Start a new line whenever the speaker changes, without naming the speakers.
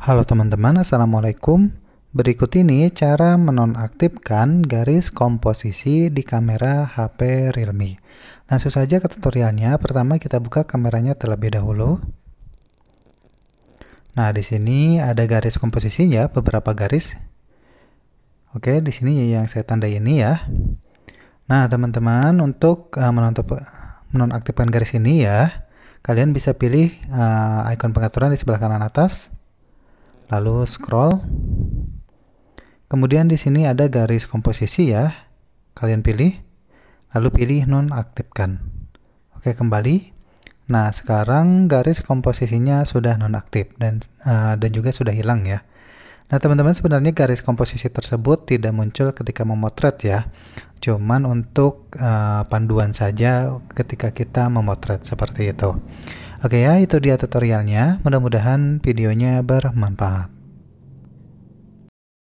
Halo teman-teman, Assalamualaikum. Berikut ini cara menonaktifkan garis komposisi di kamera HP Realme. Langsung saja ke tutorialnya. Pertama kita buka kameranya terlebih dahulu. Nah, di sini ada garis komposisinya, beberapa garis. Oke, di sini yang saya tandai ini ya. Nah, teman-teman, untuk eh, menonaktifkan garis ini ya, kalian bisa pilih uh, ikon pengaturan di sebelah kanan atas lalu scroll. Kemudian di sini ada garis komposisi ya. Kalian pilih, lalu pilih nonaktifkan. Oke, kembali. Nah, sekarang garis komposisinya sudah nonaktif dan uh, dan juga sudah hilang ya. Nah, teman-teman sebenarnya garis komposisi tersebut tidak muncul ketika memotret ya. Cuman untuk uh, panduan saja ketika kita memotret seperti itu. Oke ya, itu dia tutorialnya. Mudah-mudahan videonya bermanfaat.